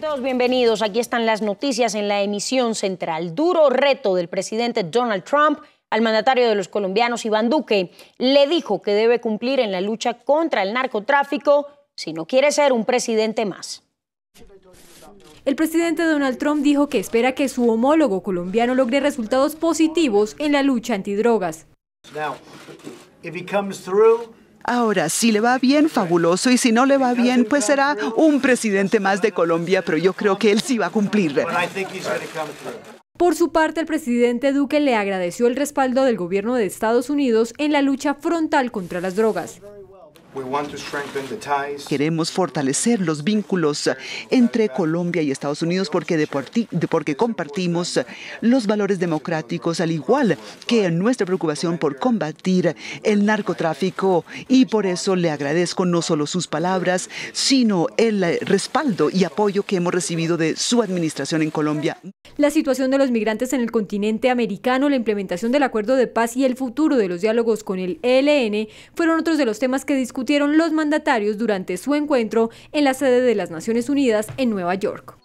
todos bienvenidos. Aquí están las noticias en la emisión central. Duro reto del presidente Donald Trump al mandatario de los colombianos Iván Duque. Le dijo que debe cumplir en la lucha contra el narcotráfico si no quiere ser un presidente más. El presidente Donald Trump dijo que espera que su homólogo colombiano logre resultados positivos en la lucha antidrogas. Ahora, si le va bien, fabuloso, y si no le va bien, pues será un presidente más de Colombia, pero yo creo que él sí va a cumplir. Por su parte, el presidente Duque le agradeció el respaldo del gobierno de Estados Unidos en la lucha frontal contra las drogas. Queremos fortalecer los vínculos eh, entre Colombia y Estados Unidos porque, compartimos eh, los valores democráticos, al igual que nuestra preocupación por combatir el narcotráfico. Y por eso le agradezco no solo sus palabras, sino el eh, respaldo y apoyo que hemos recibido de su administración en Colombia. La situación de los migrantes en el continente americano, la implementación del acuerdo de paz y el futuro de los diálogos con el ELN fueron otros de los temas que discutimos los mandatarios durante su encuentro en la sede de las Naciones Unidas en Nueva York.